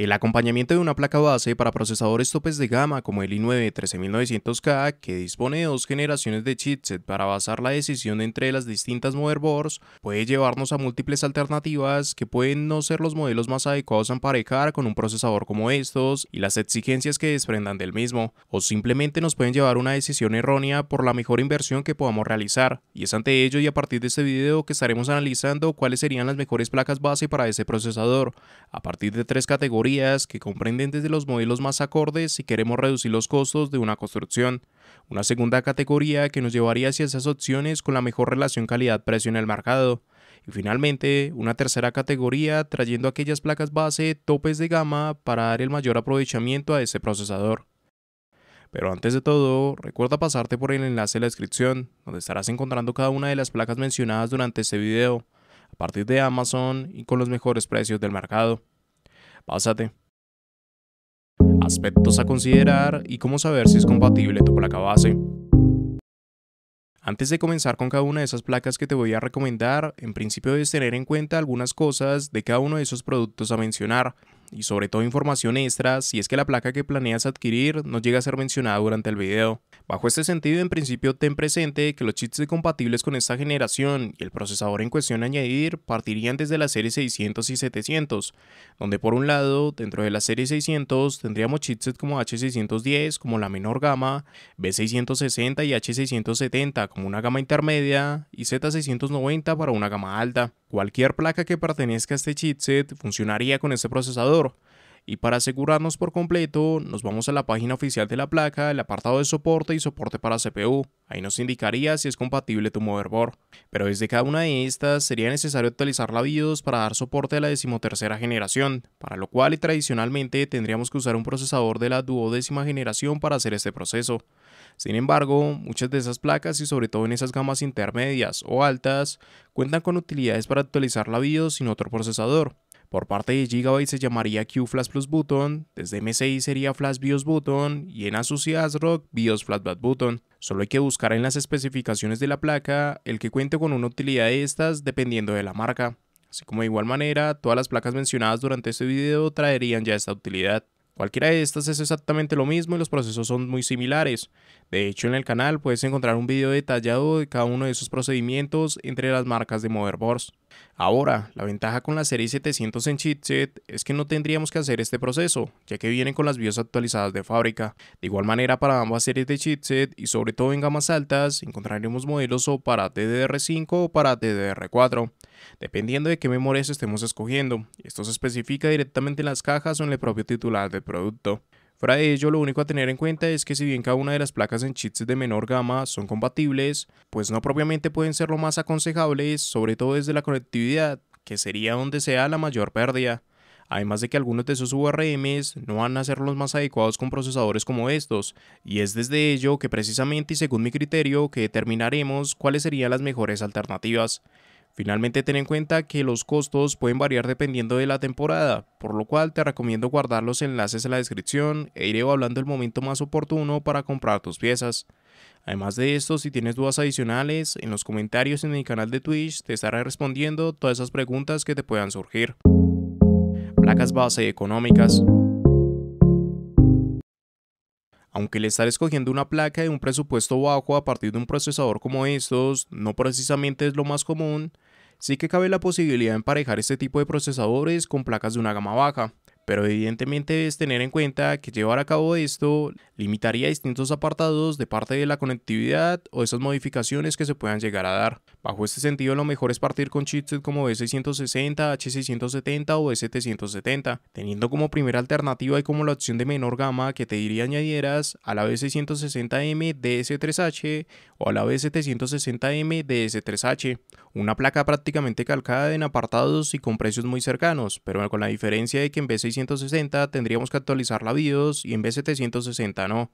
El acompañamiento de una placa base para procesadores topes de gama como el i9 13900K, que dispone de dos generaciones de chipset para basar la decisión entre las distintas motherboards, puede llevarnos a múltiples alternativas que pueden no ser los modelos más adecuados a emparejar con un procesador como estos y las exigencias que desprendan del mismo, o simplemente nos pueden llevar a una decisión errónea por la mejor inversión que podamos realizar. Y es ante ello y a partir de este video que estaremos analizando cuáles serían las mejores placas base para ese procesador, a partir de tres categorías que comprenden desde los modelos más acordes si queremos reducir los costos de una construcción, una segunda categoría que nos llevaría hacia esas opciones con la mejor relación calidad-precio en el mercado, y finalmente una tercera categoría trayendo aquellas placas base topes de gama para dar el mayor aprovechamiento a ese procesador. Pero antes de todo, recuerda pasarte por el enlace de la descripción, donde estarás encontrando cada una de las placas mencionadas durante este video, a partir de Amazon y con los mejores precios del mercado. Pásate. Aspectos a considerar y cómo saber si es compatible tu placa base. Antes de comenzar con cada una de esas placas que te voy a recomendar, en principio debes tener en cuenta algunas cosas de cada uno de esos productos a mencionar y sobre todo información extra si es que la placa que planeas adquirir no llega a ser mencionada durante el video. Bajo este sentido, en principio ten presente que los chipsets compatibles con esta generación y el procesador en cuestión a añadir partirían desde la serie 600 y 700, donde por un lado, dentro de la serie 600 tendríamos chipsets como H610 como la menor gama, B660 y H670 como una gama intermedia y Z690 para una gama alta. Cualquier placa que pertenezca a este chipset funcionaría con este procesador y para asegurarnos por completo, nos vamos a la página oficial de la placa, el apartado de soporte y soporte para CPU. Ahí nos indicaría si es compatible tu motherboard. Pero desde cada una de estas sería necesario actualizar la BIOS para dar soporte a la decimotercera generación, para lo cual y tradicionalmente tendríamos que usar un procesador de la duodécima generación para hacer este proceso. Sin embargo, muchas de esas placas y sobre todo en esas gamas intermedias o altas cuentan con utilidades para actualizar la BIOS sin otro procesador. Por parte de Gigabyte se llamaría Flash Plus Button, desde MSI sería Flash BIOS Button y en Asus Rock BIOS BiosFlashBotButton. Button. Solo hay que buscar en las especificaciones de la placa el que cuente con una utilidad de estas dependiendo de la marca. Así como de igual manera, todas las placas mencionadas durante este video traerían ya esta utilidad. Cualquiera de estas es exactamente lo mismo y los procesos son muy similares. De hecho, en el canal puedes encontrar un video detallado de cada uno de esos procedimientos entre las marcas de motherboards. Ahora, la ventaja con la serie 700 en chipset es que no tendríamos que hacer este proceso, ya que vienen con las BIOS actualizadas de fábrica. De igual manera para ambas series de chipset y sobre todo en gamas altas, encontraremos modelos o para DDR5 o para DDR4, dependiendo de qué memorias estemos escogiendo. Esto se especifica directamente en las cajas o en el propio titular del producto. Fuera de ello, lo único a tener en cuenta es que si bien cada una de las placas en chips de menor gama son compatibles, pues no propiamente pueden ser lo más aconsejables, sobre todo desde la conectividad, que sería donde sea la mayor pérdida. Además de que algunos de esos URMs no van a ser los más adecuados con procesadores como estos, y es desde ello que precisamente y según mi criterio que determinaremos cuáles serían las mejores alternativas. Finalmente ten en cuenta que los costos pueden variar dependiendo de la temporada, por lo cual te recomiendo guardar los enlaces en la descripción e iré hablando el momento más oportuno para comprar tus piezas. Además de esto, si tienes dudas adicionales, en los comentarios en mi canal de Twitch te estaré respondiendo todas esas preguntas que te puedan surgir. Placas base económicas. Aunque el estar escogiendo una placa de un presupuesto bajo a partir de un procesador como estos no precisamente es lo más común, sí que cabe la posibilidad de emparejar este tipo de procesadores con placas de una gama baja, pero evidentemente es tener en cuenta que llevar a cabo esto limitaría distintos apartados de parte de la conectividad o esas modificaciones que se puedan llegar a dar, Bajo este sentido, lo mejor es partir con chipsets como B660, H670 o B770, teniendo como primera alternativa y como la opción de menor gama que te diría añadieras a la B660M DS3H o a la B760M DS3H, una placa prácticamente calcada en apartados y con precios muy cercanos, pero con la diferencia de que en B660 tendríamos que actualizar la BIOS y en B760 no.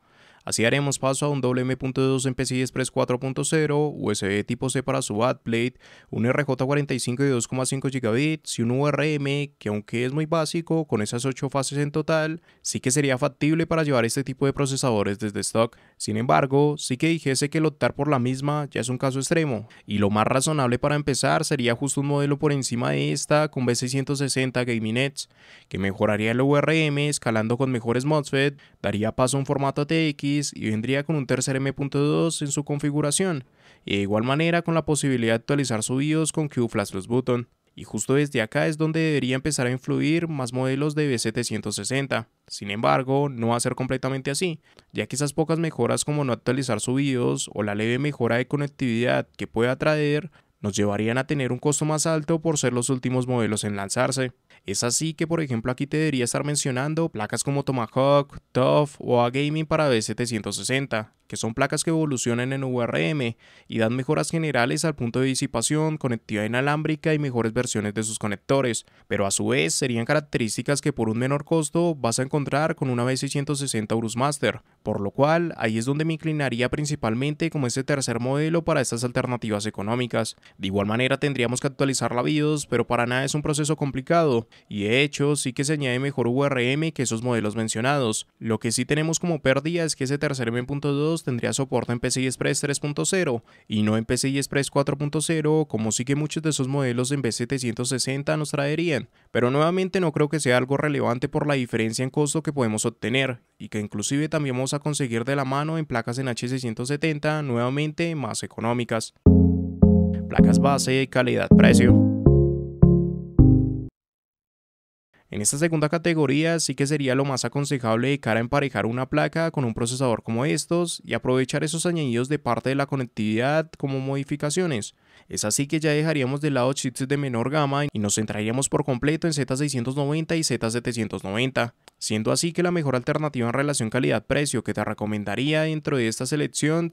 Así haremos paso a un WM.2 en PCI Express 4.0, USB tipo C para su plate un RJ45 de 2,5 GB y un URM que aunque es muy básico, con esas 8 fases en total, sí que sería factible para llevar este tipo de procesadores desde stock. Sin embargo, sí que dijese que el optar por la misma ya es un caso extremo, y lo más razonable para empezar sería justo un modelo por encima de esta con B660 Gaming Edge, que mejoraría el URM escalando con mejores MOSFET, daría paso a un formato TX, y vendría con un tercer M.2 en su configuración, y de igual manera con la posibilidad de actualizar su BIOS con QFlash Plus Button. Y justo desde acá es donde debería empezar a influir más modelos de B760. Sin embargo, no va a ser completamente así, ya que esas pocas mejoras como no actualizar su BIOS o la leve mejora de conectividad que pueda traer nos llevarían a tener un costo más alto por ser los últimos modelos en lanzarse. Es así que por ejemplo aquí te debería estar mencionando placas como Tomahawk, Tough o A-Gaming para B760 que son placas que evolucionan en URM y dan mejoras generales al punto de disipación, conectividad inalámbrica y mejores versiones de sus conectores, pero a su vez serían características que por un menor costo vas a encontrar con una B660 Master por lo cual ahí es donde me inclinaría principalmente como ese tercer modelo para estas alternativas económicas. De igual manera tendríamos que actualizar la BIOS, pero para nada es un proceso complicado, y de hecho sí que se añade mejor URM que esos modelos mencionados. Lo que sí tenemos como pérdida es que ese tercer M.2 tendría soporte en PCI Express 3.0 y no en PCI Express 4.0 como sí que muchos de esos modelos en B760 nos traerían, pero nuevamente no creo que sea algo relevante por la diferencia en costo que podemos obtener y que inclusive también vamos a conseguir de la mano en placas en H670 nuevamente más económicas. Placas base, calidad, precio. En esta segunda categoría sí que sería lo más aconsejable de cara a emparejar una placa con un procesador como estos y aprovechar esos añadidos de parte de la conectividad como modificaciones. Es así que ya dejaríamos de lado chips de menor gama y nos centraríamos por completo en Z690 y Z790, siendo así que la mejor alternativa en relación calidad-precio que te recomendaría dentro de esta selección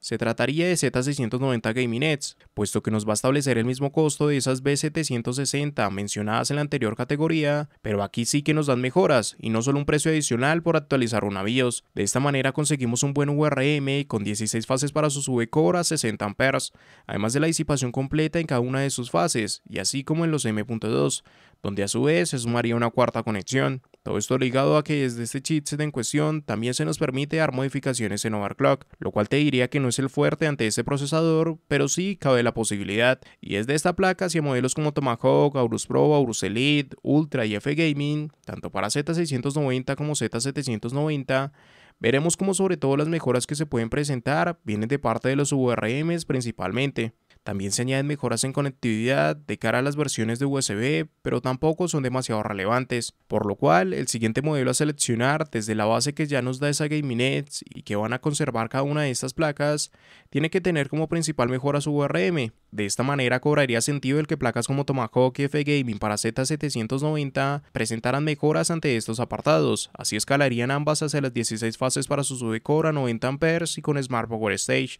se trataría de Z690 Gaming Nets, puesto que nos va a establecer el mismo costo de esas B760 mencionadas en la anterior categoría, pero aquí sí que nos dan mejoras y no solo un precio adicional por actualizar un BIOS. De esta manera conseguimos un buen URM con 16 fases para su VCore a 60 amperes, además de la disipación completa en cada una de sus fases y así como en los M.2, donde a su vez se sumaría una cuarta conexión. Todo esto ligado a que desde este chipset en cuestión también se nos permite dar modificaciones en overclock, lo cual te diría que no es el fuerte ante este procesador, pero sí cabe la posibilidad, y es de esta placa hacia modelos como Tomahawk, Aurus Pro, Aurus Elite, Ultra y F Gaming, tanto para Z690 como Z790, Veremos cómo sobre todo las mejoras que se pueden presentar vienen de parte de los URMs principalmente. También se añaden mejoras en conectividad de cara a las versiones de USB, pero tampoco son demasiado relevantes, por lo cual el siguiente modelo a seleccionar desde la base que ya nos da esa Gaminet y que van a conservar cada una de estas placas, tiene que tener como principal mejora su VRM. De esta manera cobraría sentido el que placas como Tomahawk y F Gaming para Z790 presentaran mejoras ante estos apartados, así escalarían ambas hacia las 16 fases para su a 90 amperes y con Smart Power Stage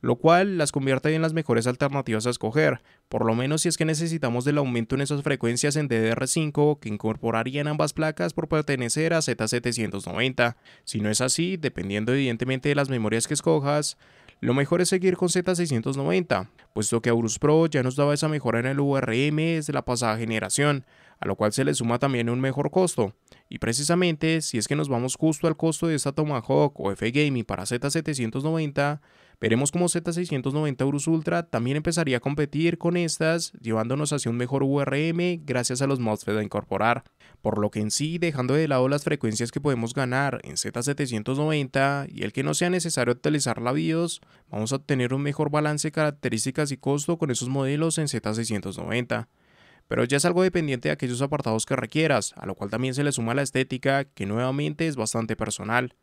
lo cual las convierte en las mejores alternativas a escoger, por lo menos si es que necesitamos del aumento en esas frecuencias en DDR5 que incorporarían ambas placas por pertenecer a Z790. Si no es así, dependiendo evidentemente de las memorias que escojas, lo mejor es seguir con Z690, puesto que Aurus Pro ya nos daba esa mejora en el URM desde la pasada generación, a lo cual se le suma también un mejor costo. Y precisamente, si es que nos vamos justo al costo de esta Tomahawk o F Gaming para Z790, veremos como Z690 Urus Ultra también empezaría a competir con estas, llevándonos hacia un mejor URM gracias a los MOSFET a incorporar. Por lo que en sí, dejando de lado las frecuencias que podemos ganar en Z790 y el que no sea necesario actualizar la BIOS, vamos a obtener un mejor balance de características y costo con esos modelos en Z690 pero ya es algo dependiente de aquellos apartados que requieras, a lo cual también se le suma la estética, que nuevamente es bastante personal.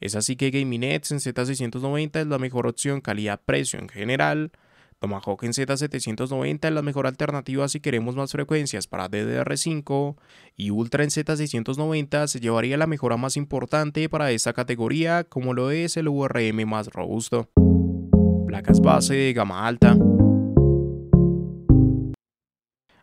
Es así que Gaming Nets en Z690 es la mejor opción calidad-precio en general, Tomahawk en Z790 es la mejor alternativa si queremos más frecuencias para DDR5 y Ultra en Z690 se llevaría la mejora más importante para esta categoría como lo es el URM más robusto. Placas base de gama alta.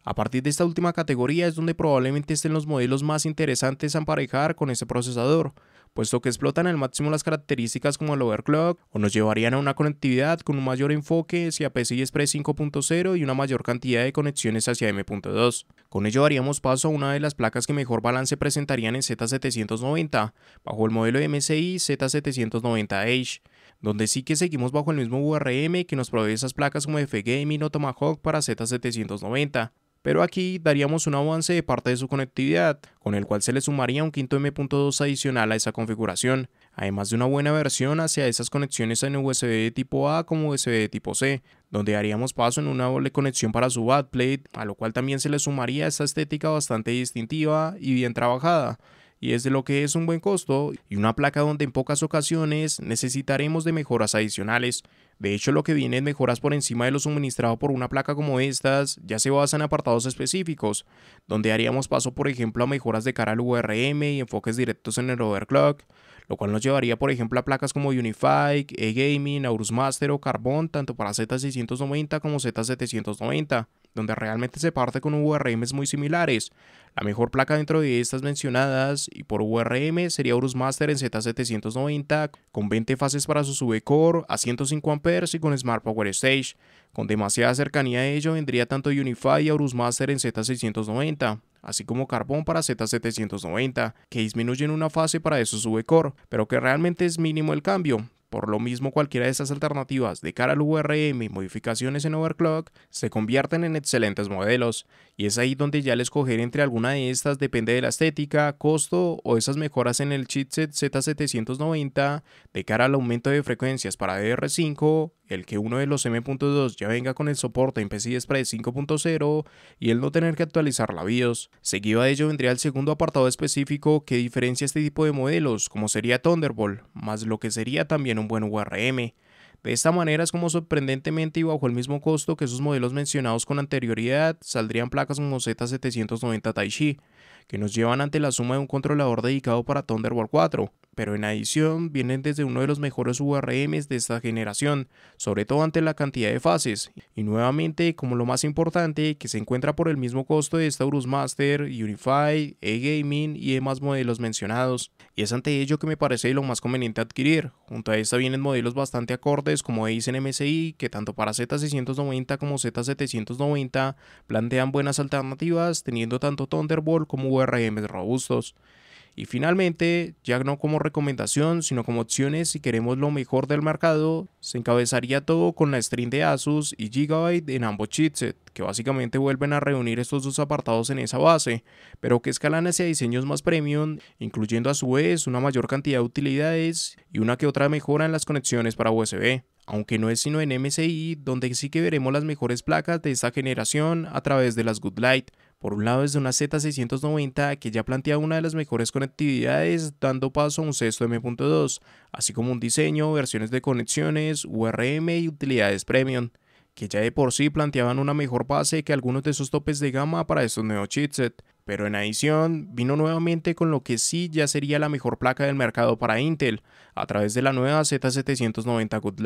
A partir de esta última categoría es donde probablemente estén los modelos más interesantes a emparejar con ese procesador, puesto que explotan al máximo las características como el overclock o nos llevarían a una conectividad con un mayor enfoque hacia PCI Express 5.0 y una mayor cantidad de conexiones hacia M.2. Con ello daríamos paso a una de las placas que mejor balance presentarían en Z790, bajo el modelo MSI Z790H, donde sí que seguimos bajo el mismo URM que nos provee esas placas como FGM y Notomahawk Tomahawk para Z790, pero aquí daríamos un avance de parte de su conectividad, con el cual se le sumaría un quinto M.2 adicional a esa configuración, además de una buena versión hacia esas conexiones en USB de tipo A como USB de tipo C, donde haríamos paso en una doble conexión para su backplate, a lo cual también se le sumaría esa estética bastante distintiva y bien trabajada, y es de lo que es un buen costo y una placa donde en pocas ocasiones necesitaremos de mejoras adicionales, de hecho, lo que viene en mejoras por encima de lo suministrado por una placa como estas, ya se basa en apartados específicos, donde haríamos paso, por ejemplo, a mejoras de cara al URM y enfoques directos en el overclock, lo cual nos llevaría, por ejemplo, a placas como Unify, eGaming, gaming Aorus Master o Carbon, tanto para Z690 como Z790 donde realmente se parte con URMs muy similares. La mejor placa dentro de estas mencionadas y por URM sería Aurus Master en Z790 con 20 fases para su sub-core a 150 y con Smart Power Stage. Con demasiada cercanía a ello vendría tanto Unify y Aurus Master en Z690, así como carbón para Z790, que en una fase para sube V-Core, pero que realmente es mínimo el cambio, por lo mismo, cualquiera de estas alternativas de cara al VRM y modificaciones en overclock se convierten en excelentes modelos, y es ahí donde ya el escoger entre alguna de estas depende de la estética, costo o esas mejoras en el chipset Z790 de cara al aumento de frecuencias para DR5 el que uno de los M.2 ya venga con el soporte en PCI Express 5.0 y el no tener que actualizar la BIOS. Seguido a ello vendría el segundo apartado específico que diferencia este tipo de modelos, como sería Thunderbolt, más lo que sería también un buen URM. De esta manera es como sorprendentemente y bajo el mismo costo que esos modelos mencionados con anterioridad saldrían placas como Z790 Taichi, que nos llevan ante la suma de un controlador dedicado para Thunderbolt 4, pero en adición vienen desde uno de los mejores URMs de esta generación, sobre todo ante la cantidad de fases, y nuevamente como lo más importante que se encuentra por el mismo costo de esta Master, Unify, E-Gaming y demás modelos mencionados, y es ante ello que me parece lo más conveniente adquirir, junto a esta vienen modelos bastante acordes como dicen MSI, que tanto para Z690 como Z790 plantean buenas alternativas, teniendo tanto Thunderbolt como VRM robustos. Y finalmente, ya no como recomendación, sino como opciones si queremos lo mejor del mercado, se encabezaría todo con la string de Asus y Gigabyte en ambos chipsets, que básicamente vuelven a reunir estos dos apartados en esa base, pero que escalan hacia diseños más premium, incluyendo a su vez una mayor cantidad de utilidades y una que otra mejora en las conexiones para USB aunque no es sino en MSI, donde sí que veremos las mejores placas de esta generación a través de las GoodLight, por un lado es de una Z690 que ya plantea una de las mejores conectividades dando paso a un sexto M.2, así como un diseño, versiones de conexiones, URM y utilidades premium, que ya de por sí planteaban una mejor base que algunos de esos topes de gama para estos nuevos chipset. Pero en adición, vino nuevamente con lo que sí ya sería la mejor placa del mercado para Intel, a través de la nueva Z790 Good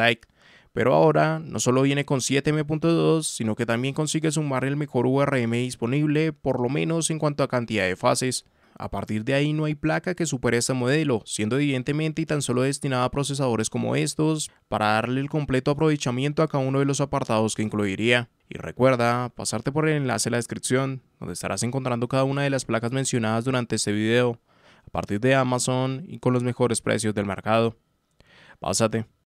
pero ahora no solo viene con 7M.2, sino que también consigue sumar el mejor URM disponible, por lo menos en cuanto a cantidad de fases. A partir de ahí no hay placa que supere este modelo, siendo evidentemente y tan solo destinada a procesadores como estos, para darle el completo aprovechamiento a cada uno de los apartados que incluiría. Y recuerda, pasarte por el enlace en la descripción, donde estarás encontrando cada una de las placas mencionadas durante este video, a partir de Amazon y con los mejores precios del mercado. Pásate.